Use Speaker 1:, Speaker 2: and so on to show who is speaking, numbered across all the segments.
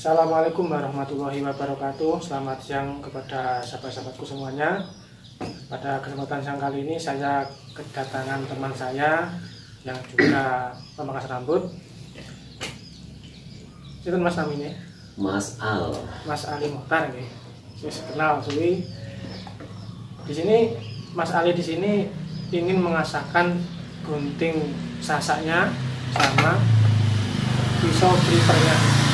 Speaker 1: Assalamualaikum warahmatullahi wabarakatuh Selamat siang kepada sahabat-sahabatku semuanya Pada kesempatan siang kali ini saya kedatangan teman saya Yang juga pemangkas rambut Itu mas namanya Mas Al Mas Ali motor, ya. Saya kenal Suwi Di sini Mas Ali di sini ingin mengasahkan gunting sasaknya sama pisau clippernya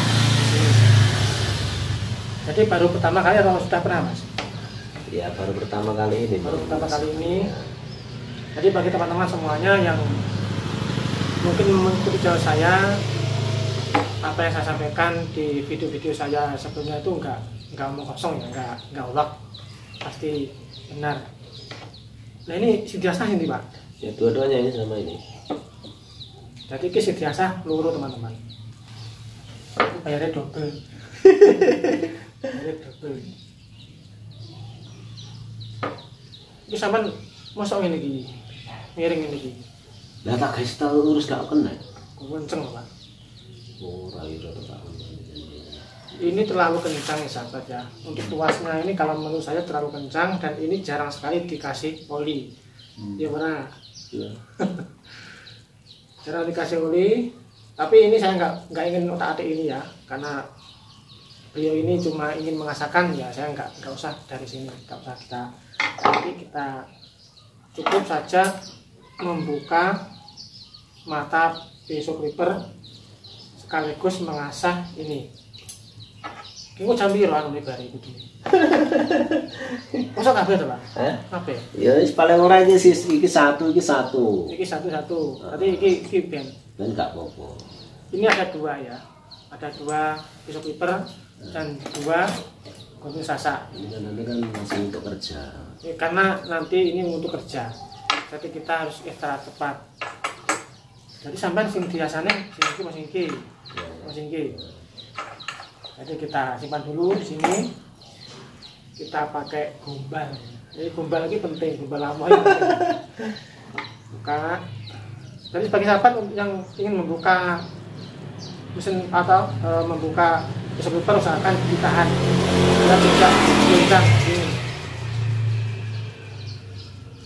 Speaker 1: jadi baru pertama kali atau sudah pernah mas? Ya baru pertama kali ini. Baru pertama mas. kali ini. Jadi bagi teman-teman semuanya yang mungkin mengikuti jalan saya, apa yang saya sampaikan di video-video saya sebelumnya itu enggak enggak mau kosong ya, enggak enggak ulak, pasti benar. Nah ini sidiasah ini pak? Ya dua-duanya ini sama ini. Jadi ini sidiasah peluru teman-teman. Bayarnya double. Iki sampean mosok ngene iki. Miring ngene iki. Lah tak guys tau urus gak kena. Kenceng Pak. Ora tak ini terlalu kencang ya sahabat ya untuk tuasnya ini kalau menurut saya terlalu kencang dan ini jarang sekali dikasih oli hmm. ya pernah ya. jarang dikasih oli tapi ini saya nggak nggak ingin otak atik ini ya karena beliau ini cuma ingin mengasahkan ya saya nggak nggak usah dari sini nggak usah kita tapi kita cukup saja membuka mata besok river sekaligus mengasah ini kamu jambi roh anu lebar iku dulu. Masa kabel to, Pak? Ya ini paling orang ini sih ini satu ini satu. ini satu satu. Ah. tapi ini iki ben. Ben gak Ini ada dua ya. Ada dua pisau piper dan dua untuk sasa ini kan, kan masih untuk kerja ya, karena nanti ini untuk kerja jadi kita harus istirahat tepat jadi sampai sing biasanya singki masih singki masih singki jadi kita simpan dulu di sini kita pakai gombal jadi gombal lagi penting gombal lama ya. buka jadi bagi sahabat yang ingin membuka mesin atau e, membuka sebentar usahakan ditahan dan tidak melintang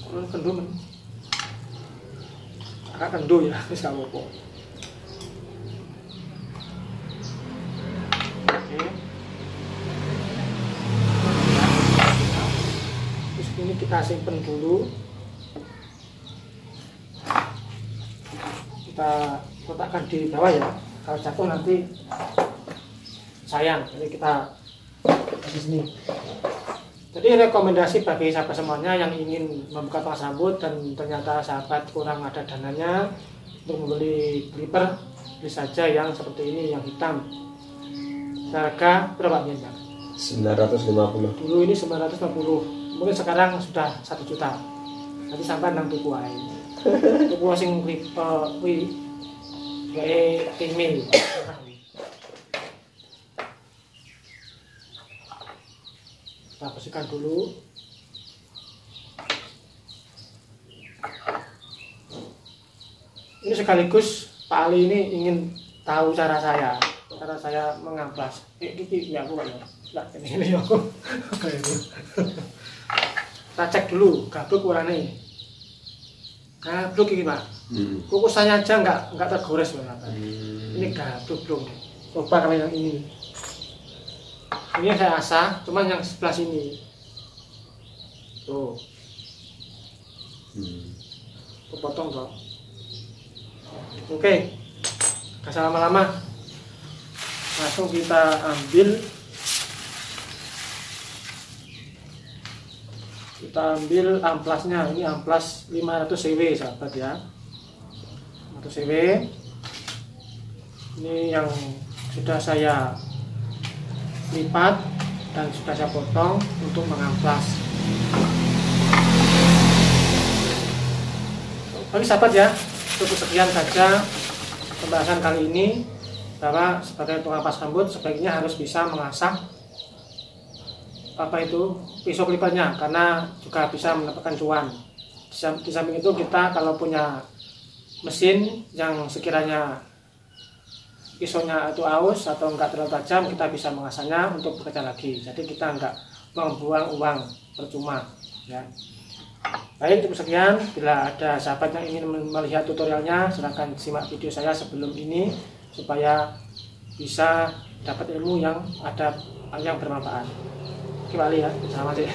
Speaker 1: kurun kalau kendur akan kendo ya terus gak kok terus ini kita simpen dulu kita letakkan di bawah ya kalau jatuh nanti sayang jadi kita di sini jadi rekomendasi bagi sahabat semuanya yang ingin membuka tukang sambut dan ternyata sahabat kurang ada dananya untuk membeli clipper beli saja yang seperti ini yang hitam harga berapa nih bang? 950 dulu ini 950 mungkin sekarang sudah 1 juta nanti sampai 6 tuku aja tuku sing clipper wih kayak timil kita bersihkan dulu ini sekaligus Pak Ali ini ingin tahu cara saya cara saya mengablas eh kiki ya aku pak ya ini ini aku ya. kita cek dulu gabuk warna ini gabuk ini pak hmm. kukusannya aja nggak nggak tergores hmm. ini gabuk belum coba kalau yang ini ini saya asah cuman yang sebelah sini tuh hmm. potong kok oke okay. kasih lama-lama langsung kita ambil kita ambil amplasnya ini amplas 500 cw sahabat ya 500 cw ini yang sudah saya lipat dan sudah saya potong untuk mengamplas Oke sahabat ya, cukup sekian saja pembahasan kali ini bahwa sebagai pengapas rambut sebaiknya harus bisa mengasah apa itu pisau lipatnya karena juga bisa mendapatkan cuan di samping itu kita kalau punya mesin yang sekiranya isonya itu aus atau enggak terlalu tajam kita bisa mengasahnya untuk bekerja lagi jadi kita enggak membuang uang percuma ya baik cukup sekian bila ada sahabat yang ingin melihat tutorialnya silahkan simak video saya sebelum ini supaya bisa dapat ilmu yang ada yang bermanfaat kembali ya selamat ya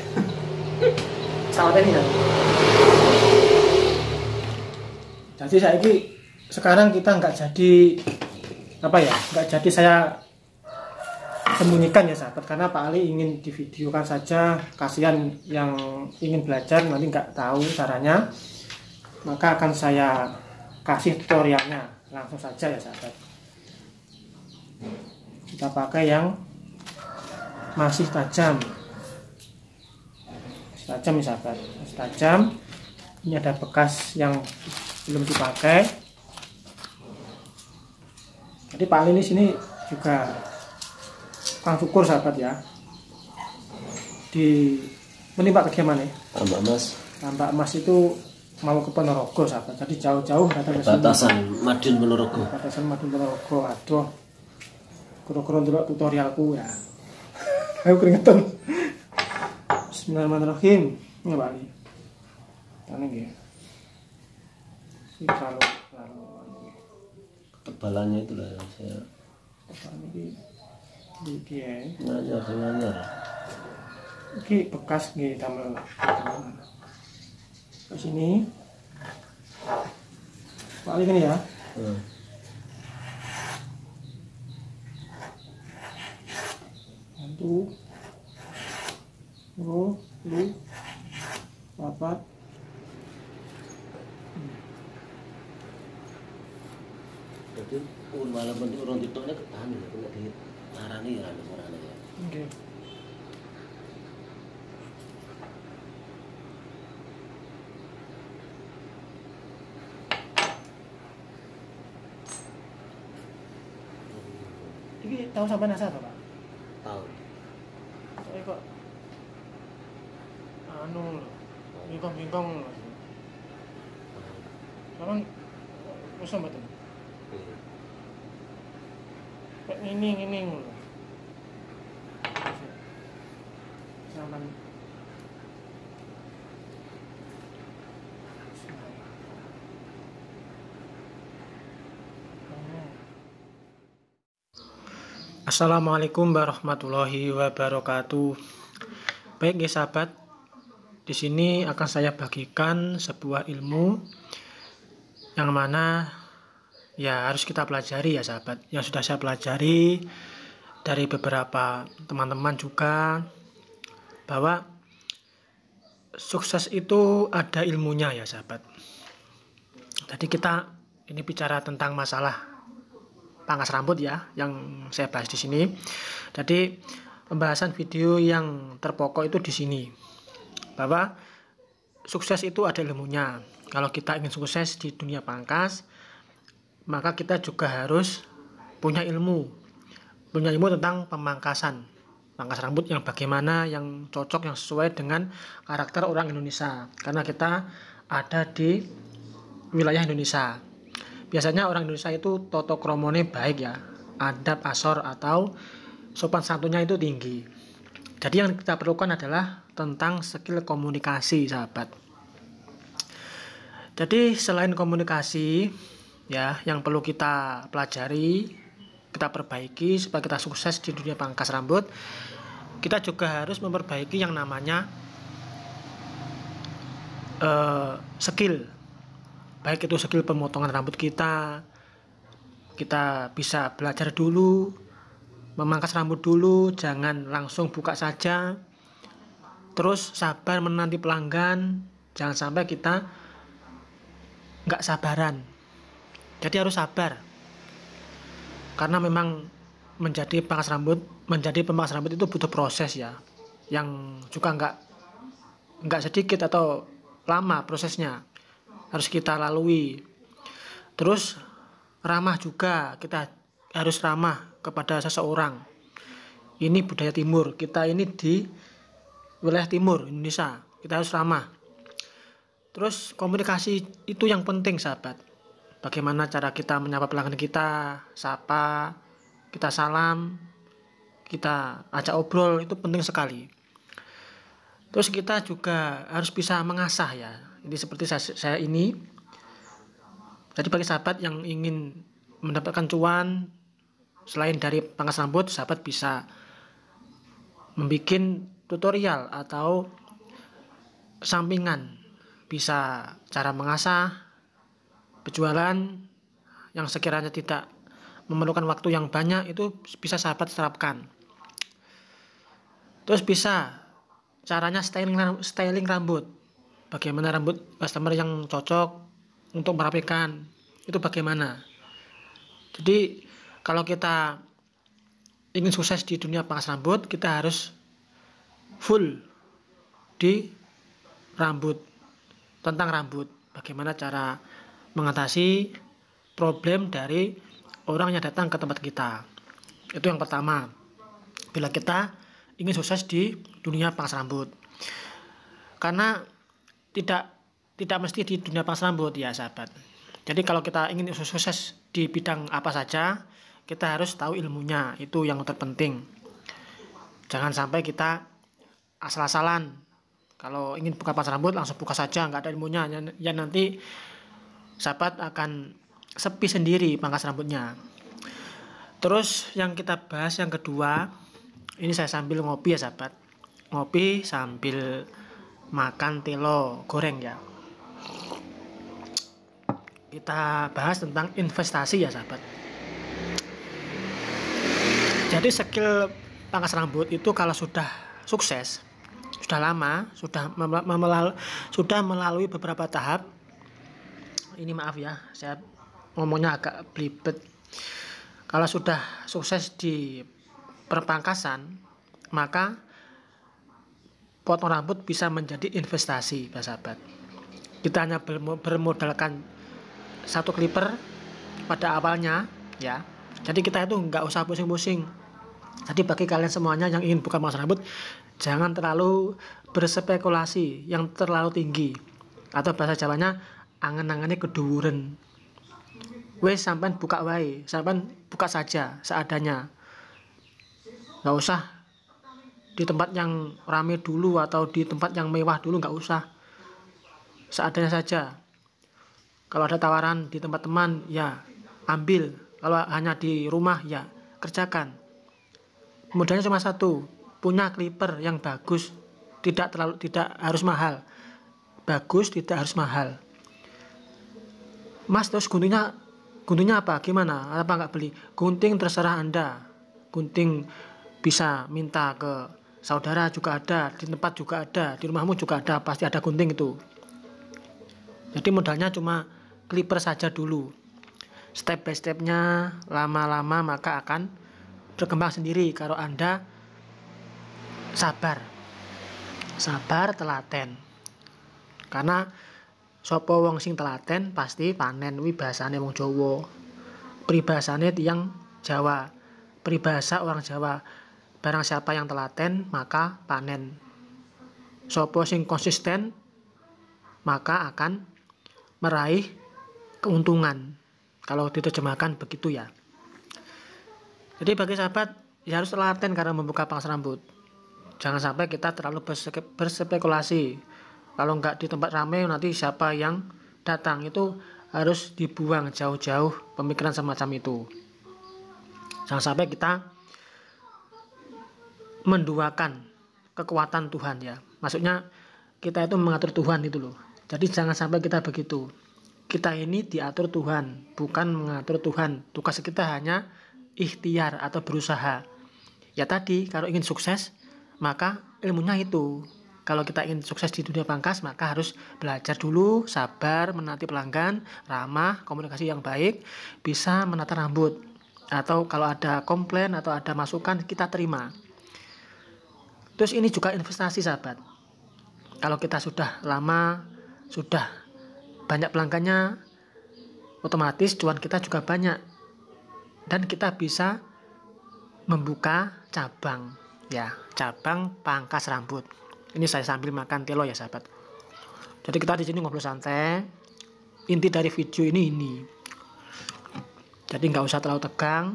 Speaker 1: selamat ini ya jadi saya ini sekarang kita nggak jadi apa ya nggak jadi saya sembunyikan ya sahabat karena Pak Ali ingin divideokan saja kasihan yang ingin belajar nanti nggak tahu caranya maka akan saya kasih tutorialnya langsung saja ya sahabat kita pakai yang masih tajam masih tajam ya sahabat masih tajam ini ada bekas yang belum dipakai jadi Pak Lilis ini juga Kang Syukur sahabat ya di menimpa ke dia mana? Ah, Tambak Mas. Tambak nah, Mas itu mau ke Ponorogo sahabat. Jadi jauh-jauh datang ke Batasan Madin Ponorogo. Batasan Madin Ponorogo. Aduh. Kuro-kuro dulu tutorialku ya. Ayo keringetan. Bismillahirrahmanirrahim. Nggak balik. ya Si Kalau tebalannya itu lah yang saya Iki ya. Nanya ini bekas nih tambah. Terus ini balik ini ya. Hmm. Satu, dua, empat, jadi pun malam bentuk orang itu ini ketahan ya kalau di marani ya ada marani ya okay. Iki tahu sampai nasa apa, Pak? Assalamualaikum warahmatullahi wabarakatuh. Baik ya sahabat, di sini akan saya bagikan sebuah ilmu yang mana ya harus kita pelajari ya sahabat. Yang sudah saya pelajari dari beberapa teman-teman juga bahwa sukses itu ada ilmunya ya sahabat. Tadi kita ini bicara tentang masalah pangkas rambut ya yang saya bahas di sini. Jadi pembahasan video yang terpokok itu di sini bahwa sukses itu ada ilmunya. Kalau kita ingin sukses di dunia pangkas, maka kita juga harus punya ilmu, punya ilmu tentang pemangkasan, pangkas rambut yang bagaimana, yang cocok, yang sesuai dengan karakter orang Indonesia. Karena kita ada di wilayah Indonesia. Biasanya orang Indonesia itu toto kromone baik ya, adab asor atau sopan santunnya itu tinggi. Jadi yang kita perlukan adalah tentang skill komunikasi sahabat. Jadi selain komunikasi ya yang perlu kita pelajari, kita perbaiki supaya kita sukses di dunia pangkas rambut, kita juga harus memperbaiki yang namanya uh, skill baik itu skill pemotongan rambut kita kita bisa belajar dulu memangkas rambut dulu jangan langsung buka saja terus sabar menanti pelanggan jangan sampai kita nggak sabaran jadi harus sabar karena memang menjadi pangkas rambut menjadi pemangkas rambut itu butuh proses ya yang juga nggak nggak sedikit atau lama prosesnya harus kita lalui. Terus ramah juga, kita harus ramah kepada seseorang. Ini budaya timur, kita ini di wilayah timur Indonesia, kita harus ramah. Terus komunikasi itu yang penting sahabat. Bagaimana cara kita menyapa pelanggan kita, sapa, kita salam, kita ajak obrol itu penting sekali. Terus kita juga harus bisa mengasah ya jadi seperti saya, saya ini, jadi bagi sahabat yang ingin mendapatkan cuan selain dari pangkas rambut, sahabat bisa membuat tutorial atau sampingan bisa cara mengasah penjualan yang sekiranya tidak memerlukan waktu yang banyak itu bisa sahabat terapkan terus bisa caranya styling styling rambut bagaimana rambut customer yang cocok untuk merapikan itu bagaimana jadi kalau kita ingin sukses di dunia pangkas rambut kita harus full di rambut tentang rambut bagaimana cara mengatasi problem dari orang yang datang ke tempat kita itu yang pertama bila kita ingin sukses di dunia pangkas rambut karena tidak tidak mesti di dunia pasaran rambut ya sahabat. Jadi kalau kita ingin sukses di bidang apa saja, kita harus tahu ilmunya, itu yang terpenting. Jangan sampai kita asal-asalan. Kalau ingin buka pasar rambut langsung buka saja, nggak ada ilmunya. Ya, ya nanti sahabat akan sepi sendiri pangkas rambutnya. Terus yang kita bahas yang kedua, ini saya sambil ngopi ya sahabat. Ngopi sambil makan telo goreng ya kita bahas tentang investasi ya sahabat jadi skill pangkas rambut itu kalau sudah sukses sudah lama sudah melalui, sudah melalui beberapa tahap ini maaf ya saya ngomongnya agak blibet kalau sudah sukses di perpangkasan maka potong rambut bisa menjadi investasi, Pak sahabat. Kita hanya bermodalkan satu clipper pada awalnya, ya. Jadi kita itu nggak usah pusing-pusing. Jadi bagi kalian semuanya yang ingin buka masker rambut, jangan terlalu berspekulasi yang terlalu tinggi atau bahasa Jawanya angan-angannya keduren. Wes sampean buka wae, sampean buka saja seadanya. Nggak usah di tempat yang rame dulu atau di tempat yang mewah dulu nggak usah seadanya saja kalau ada tawaran di tempat teman ya ambil kalau hanya di rumah ya kerjakan mudahnya cuma satu punya clipper yang bagus tidak terlalu tidak harus mahal bagus tidak harus mahal mas terus guntingnya guntingnya apa gimana apa nggak beli gunting terserah anda gunting bisa minta ke saudara juga ada, di tempat juga ada, di rumahmu juga ada, pasti ada gunting itu. Jadi modalnya cuma clipper saja dulu. Step by stepnya lama-lama maka akan berkembang sendiri kalau Anda sabar. Sabar telaten. Karena sopo wong sing telaten pasti panen wi bahasane wong Jawa. Pribasane tiang Jawa. Pribasa orang Jawa Barang siapa yang telaten, maka panen. Sopo sing konsisten, maka akan meraih keuntungan. Kalau diterjemahkan begitu ya. Jadi bagi sahabat, ya harus telaten karena membuka pangsa rambut. Jangan sampai kita terlalu berspekulasi. Kalau nggak di tempat ramai, nanti siapa yang datang itu harus dibuang jauh-jauh pemikiran semacam itu. Jangan sampai kita menduakan kekuatan Tuhan ya. Maksudnya kita itu mengatur Tuhan itu loh. Jadi jangan sampai kita begitu. Kita ini diatur Tuhan, bukan mengatur Tuhan. Tugas kita hanya ikhtiar atau berusaha. Ya tadi kalau ingin sukses maka ilmunya itu. Kalau kita ingin sukses di dunia pangkas maka harus belajar dulu, sabar, menanti pelanggan, ramah, komunikasi yang baik, bisa menata rambut atau kalau ada komplain atau ada masukan kita terima Terus ini juga investasi sahabat. Kalau kita sudah lama, sudah banyak pelanggannya, otomatis cuan kita juga banyak. Dan kita bisa membuka cabang, ya, cabang pangkas rambut. Ini saya sambil makan telo ya sahabat. Jadi kita di sini ngobrol santai. Inti dari video ini ini. Jadi nggak usah terlalu tegang,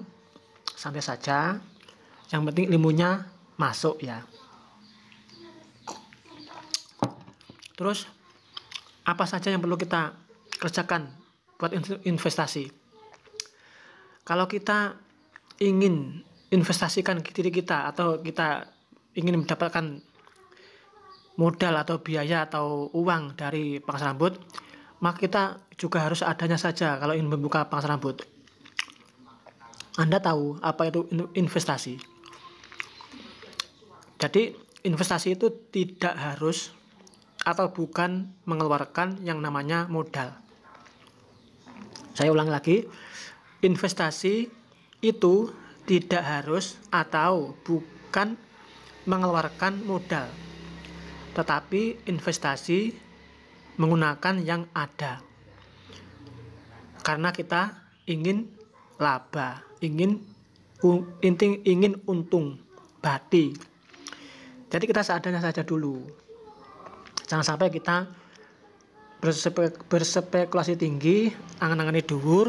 Speaker 1: santai saja. Yang penting ilmunya masuk ya. Terus apa saja yang perlu kita kerjakan buat investasi? Kalau kita ingin investasikan diri kita atau kita ingin mendapatkan modal atau biaya atau uang dari pangsa rambut, maka kita juga harus adanya saja kalau ingin membuka pangsa rambut. Anda tahu apa itu investasi? Jadi, investasi itu tidak harus atau bukan mengeluarkan yang namanya modal. Saya ulang lagi, investasi itu tidak harus atau bukan mengeluarkan modal, tetapi investasi menggunakan yang ada karena kita ingin laba, ingin inting ingin untung bati. Jadi kita seadanya saja dulu jangan sampai kita bersepe, berspekulasi tinggi angan-angani angan dhuwur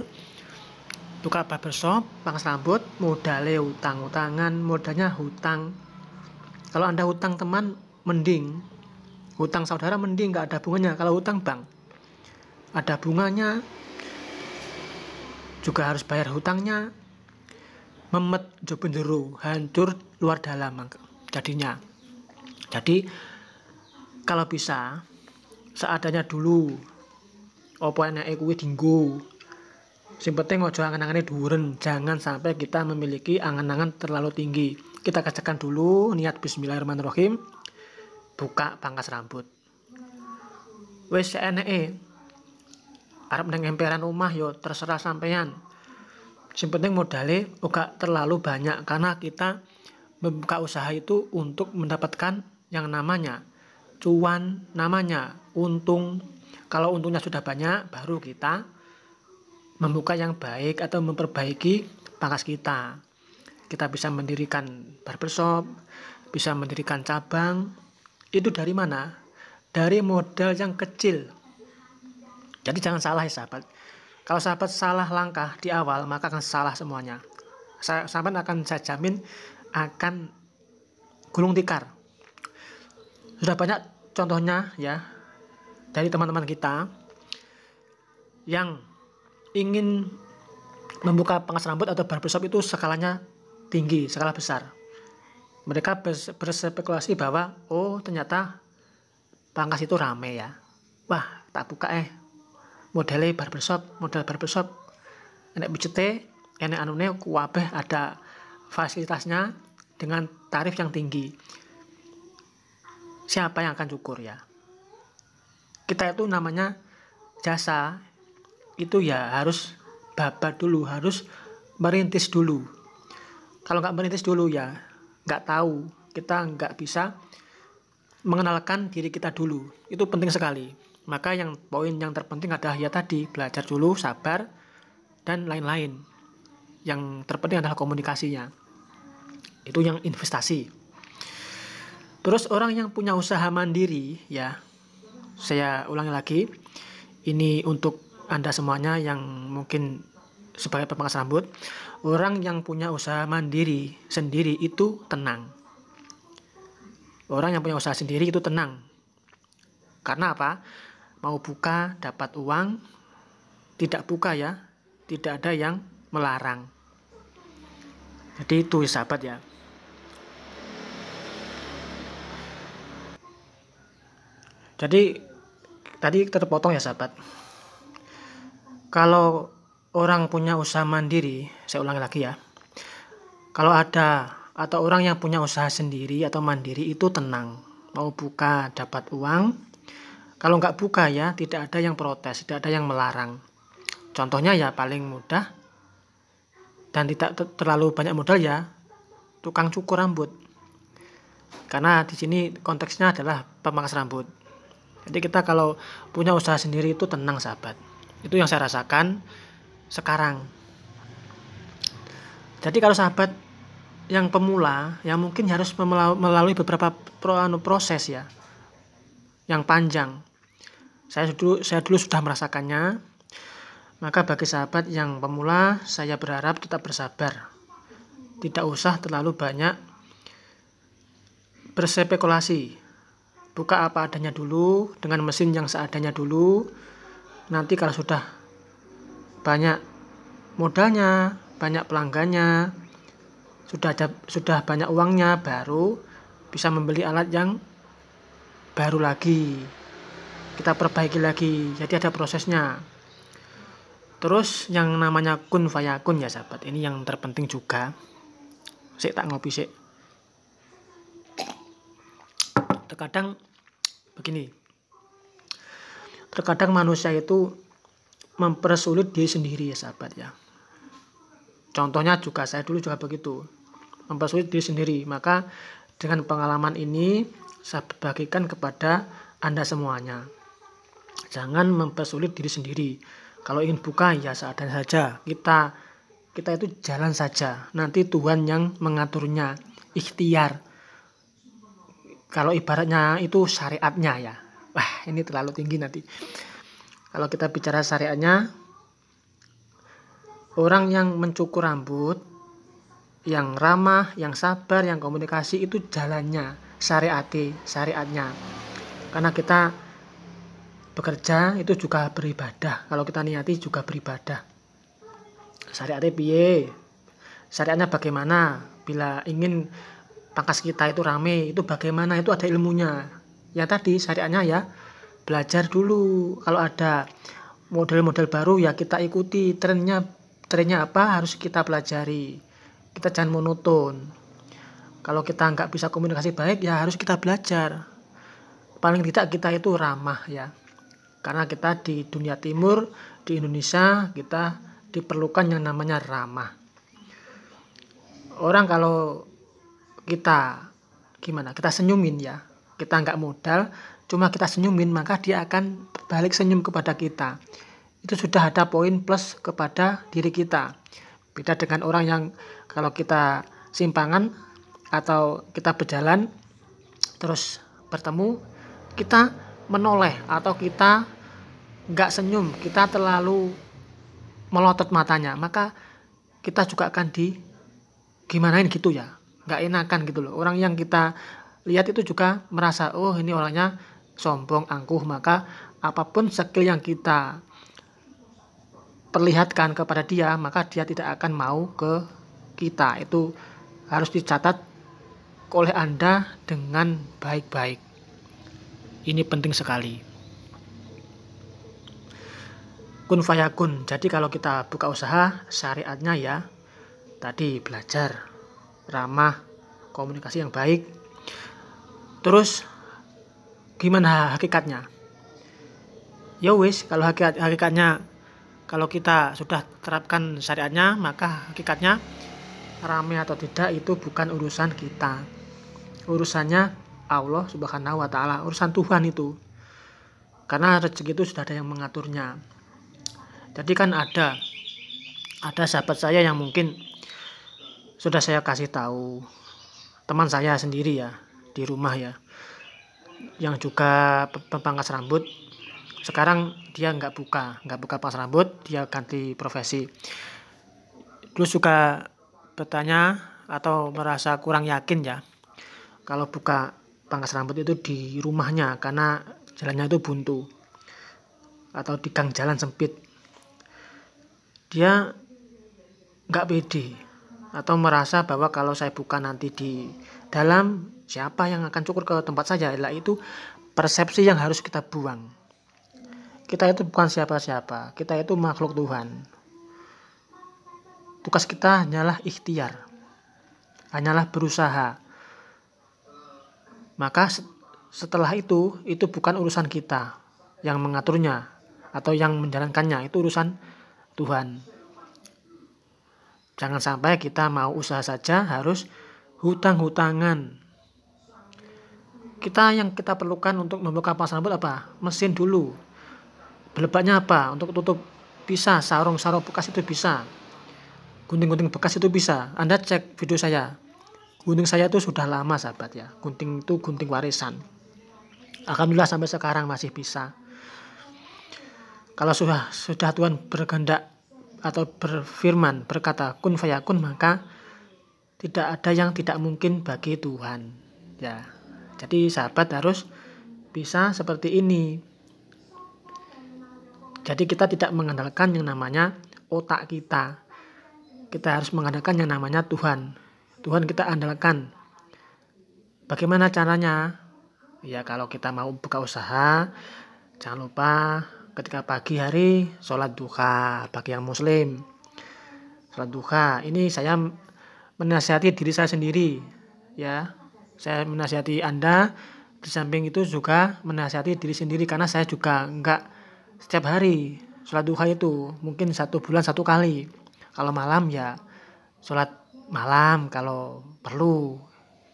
Speaker 1: tukar barbershop pangkas rambut modalnya utang-utangan modalnya hutang kalau anda hutang teman mending hutang saudara mending nggak ada bunganya kalau hutang bank ada bunganya juga harus bayar hutangnya memet penjuru hancur luar dalam jadinya jadi kalau bisa seadanya dulu opo enake kuwi dinggo sing penting ojo angan-angane duren, jangan sampai kita memiliki angan-angan terlalu tinggi kita kerjakan dulu niat bismillahirrahmanirrahim buka pangkas rambut wis E arep neng emperan rumah yo ya terserah sampeyan sing penting modalnya uga terlalu banyak karena kita membuka usaha itu untuk mendapatkan yang namanya cuan namanya, untung. Kalau untungnya sudah banyak, baru kita membuka yang baik atau memperbaiki pangkas kita. Kita bisa mendirikan barbershop, bisa mendirikan cabang. Itu dari mana? Dari modal yang kecil. Jadi jangan salah ya sahabat. Kalau sahabat salah langkah di awal, maka akan salah semuanya. Sahabat akan saya jamin akan gulung tikar sudah banyak contohnya ya dari teman-teman kita yang ingin membuka pangkas rambut atau barbershop itu skalanya tinggi, skala besar. Mereka berspekulasi bahwa oh ternyata pangkas itu rame ya. Wah, tak buka eh. Modelnya barbershop, model barbershop. Enak budgete, enak anune kuabeh ada fasilitasnya dengan tarif yang tinggi siapa yang akan cukur ya kita itu namanya jasa itu ya harus babat dulu harus merintis dulu kalau nggak merintis dulu ya nggak tahu kita nggak bisa mengenalkan diri kita dulu itu penting sekali maka yang poin yang terpenting adalah ya tadi belajar dulu sabar dan lain-lain yang terpenting adalah komunikasinya itu yang investasi Terus orang yang punya usaha mandiri ya, saya ulangi lagi, ini untuk Anda semuanya yang mungkin sebagai pemangkas rambut, orang yang punya usaha mandiri sendiri itu tenang. Orang yang punya usaha sendiri itu tenang. Karena apa? Mau buka dapat uang, tidak buka ya, tidak ada yang melarang. Jadi itu sahabat ya. Jadi tadi terpotong ya sahabat. Kalau orang punya usaha mandiri, saya ulangi lagi ya. Kalau ada atau orang yang punya usaha sendiri atau mandiri itu tenang. Mau buka dapat uang. Kalau nggak buka ya tidak ada yang protes, tidak ada yang melarang. Contohnya ya paling mudah dan tidak terlalu banyak modal ya tukang cukur rambut. Karena di sini konteksnya adalah pemangkas rambut. Jadi kita kalau punya usaha sendiri itu tenang sahabat. Itu yang saya rasakan sekarang. Jadi kalau sahabat yang pemula yang mungkin harus melalui beberapa anu, proses ya yang panjang. Saya dulu saya dulu sudah merasakannya. Maka bagi sahabat yang pemula saya berharap tetap bersabar. Tidak usah terlalu banyak berspekulasi buka apa adanya dulu dengan mesin yang seadanya dulu nanti kalau sudah banyak modalnya banyak pelanggannya sudah ada, sudah banyak uangnya baru bisa membeli alat yang baru lagi kita perbaiki lagi jadi ada prosesnya terus yang namanya kun fayakun ya sahabat ini yang terpenting juga saya tak ngopi sih terkadang begini terkadang manusia itu mempersulit diri sendiri ya sahabat ya contohnya juga saya dulu juga begitu mempersulit diri sendiri maka dengan pengalaman ini saya bagikan kepada anda semuanya jangan mempersulit diri sendiri kalau ingin buka ya seadanya saja kita kita itu jalan saja nanti Tuhan yang mengaturnya ikhtiar kalau ibaratnya itu syariatnya ya wah ini terlalu tinggi nanti kalau kita bicara syariatnya orang yang mencukur rambut yang ramah yang sabar yang komunikasi itu jalannya syariat, syariatnya karena kita bekerja itu juga beribadah kalau kita niati juga beribadah syariatnya piye syariatnya bagaimana bila ingin pangkas kita itu rame itu bagaimana itu ada ilmunya ya tadi syariatnya ya belajar dulu kalau ada model-model baru ya kita ikuti trennya trennya apa harus kita pelajari kita jangan monoton kalau kita nggak bisa komunikasi baik ya harus kita belajar paling tidak kita itu ramah ya karena kita di dunia timur di Indonesia kita diperlukan yang namanya ramah orang kalau kita gimana kita senyumin ya kita nggak modal cuma kita senyumin maka dia akan balik senyum kepada kita itu sudah ada poin plus kepada diri kita beda dengan orang yang kalau kita simpangan atau kita berjalan terus bertemu kita menoleh atau kita nggak senyum kita terlalu melotot matanya maka kita juga akan di gimanain gitu ya nggak enakan gitu loh orang yang kita lihat itu juga merasa oh ini orangnya sombong angkuh maka apapun skill yang kita perlihatkan kepada dia maka dia tidak akan mau ke kita itu harus dicatat oleh Anda dengan baik-baik. Ini penting sekali. Kun fayakun. Jadi kalau kita buka usaha syariatnya ya tadi belajar ramah, komunikasi yang baik. Terus gimana hakikatnya? Ya wis, kalau hakikat hakikatnya kalau kita sudah terapkan syariatnya, maka hakikatnya ramai atau tidak itu bukan urusan kita. Urusannya Allah Subhanahu wa taala, urusan Tuhan itu. Karena rezeki itu sudah ada yang mengaturnya. Jadi kan ada ada sahabat saya yang mungkin sudah saya kasih tahu teman saya sendiri ya di rumah ya yang juga pemangkas rambut sekarang dia nggak buka nggak buka pangkas rambut dia ganti profesi dulu suka bertanya atau merasa kurang yakin ya kalau buka pangkas rambut itu di rumahnya karena jalannya itu buntu atau di gang jalan sempit dia nggak pede atau merasa bahwa kalau saya buka nanti di dalam siapa yang akan cukur ke tempat saja lah itu persepsi yang harus kita buang kita itu bukan siapa-siapa kita itu makhluk Tuhan tugas kita hanyalah ikhtiar hanyalah berusaha maka setelah itu itu bukan urusan kita yang mengaturnya atau yang menjalankannya itu urusan Tuhan Jangan sampai kita mau usaha saja harus hutang-hutangan. Kita yang kita perlukan untuk membuka pasar rambut apa? Mesin dulu. Belebaknya apa? Untuk tutup bisa, sarung-sarung bekas itu bisa. Gunting-gunting bekas itu bisa. Anda cek video saya. Gunting saya itu sudah lama sahabat ya. Gunting itu gunting warisan. Alhamdulillah sampai sekarang masih bisa. Kalau sudah sudah Tuhan berkehendak atau berfirman berkata kun fayakun maka tidak ada yang tidak mungkin bagi Tuhan ya jadi sahabat harus bisa seperti ini jadi kita tidak mengandalkan yang namanya otak kita kita harus mengandalkan yang namanya Tuhan Tuhan kita andalkan bagaimana caranya ya kalau kita mau buka usaha jangan lupa ketika pagi hari sholat duha bagi yang muslim sholat duha ini saya menasihati diri saya sendiri ya saya menasihati anda di samping itu juga menasihati diri sendiri karena saya juga enggak setiap hari sholat duha itu mungkin satu bulan satu kali kalau malam ya sholat malam kalau perlu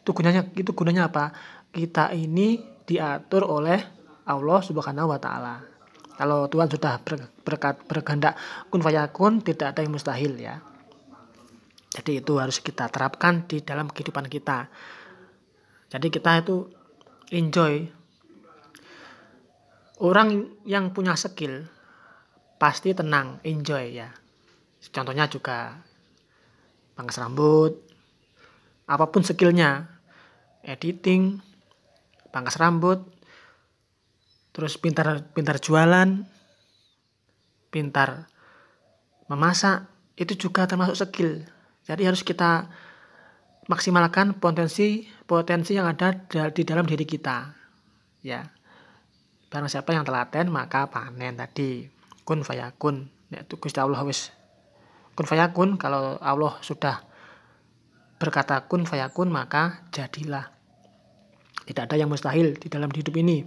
Speaker 1: itu gunanya itu gunanya apa kita ini diatur oleh Allah Subhanahu wa taala kalau Tuhan sudah ber, berkat, berkehendak kun fayakun, tidak ada yang mustahil ya. Jadi itu harus kita terapkan di dalam kehidupan kita. Jadi kita itu enjoy. Orang yang punya skill pasti tenang, enjoy ya. Contohnya juga pangkas rambut, apapun skillnya, editing, pangkas rambut, terus pintar pintar jualan pintar memasak itu juga termasuk skill jadi harus kita maksimalkan potensi potensi yang ada di dalam diri kita ya barang siapa yang telaten maka panen tadi kun fayakun yaitu Gusti Allah wis kun fayakun kalau Allah sudah berkata kun fayakun maka jadilah tidak ada yang mustahil di dalam hidup ini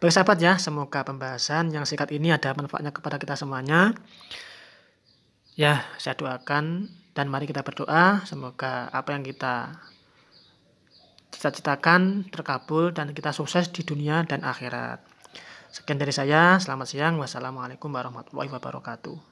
Speaker 1: Baik sahabat ya, semoga pembahasan yang singkat ini ada manfaatnya kepada kita semuanya. Ya, saya doakan dan mari kita berdoa semoga apa yang kita cita-citakan terkabul dan kita sukses di dunia dan akhirat. Sekian dari saya, selamat siang, wassalamualaikum warahmatullahi wabarakatuh.